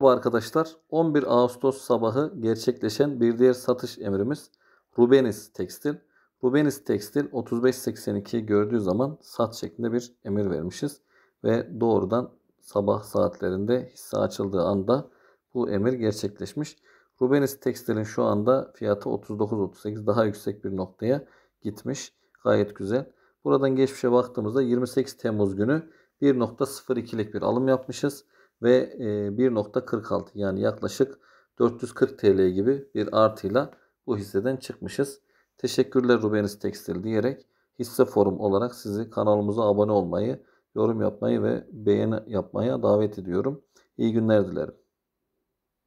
Bu arkadaşlar 11 Ağustos sabahı gerçekleşen bir diğer satış emrimiz Rubenis Tekstil. Rubenis Tekstil 35.82 gördüğü zaman sat şeklinde bir emir vermişiz. Ve doğrudan sabah saatlerinde hisse açıldığı anda bu emir gerçekleşmiş. Rubenis Tekstil'in şu anda fiyatı 39.38 daha yüksek bir noktaya gitmiş. Gayet güzel. Buradan geçmişe baktığımızda 28 Temmuz günü 1.02'lik bir alım yapmışız ve 1.46 e, yani yaklaşık 440 TL gibi bir artıyla bu hisseden çıkmışız. Teşekkürler Rubenis Tekstil diyerek hisse forum olarak sizi kanalımıza abone olmayı, yorum yapmayı ve beğeni yapmaya davet ediyorum. İyi günler dilerim.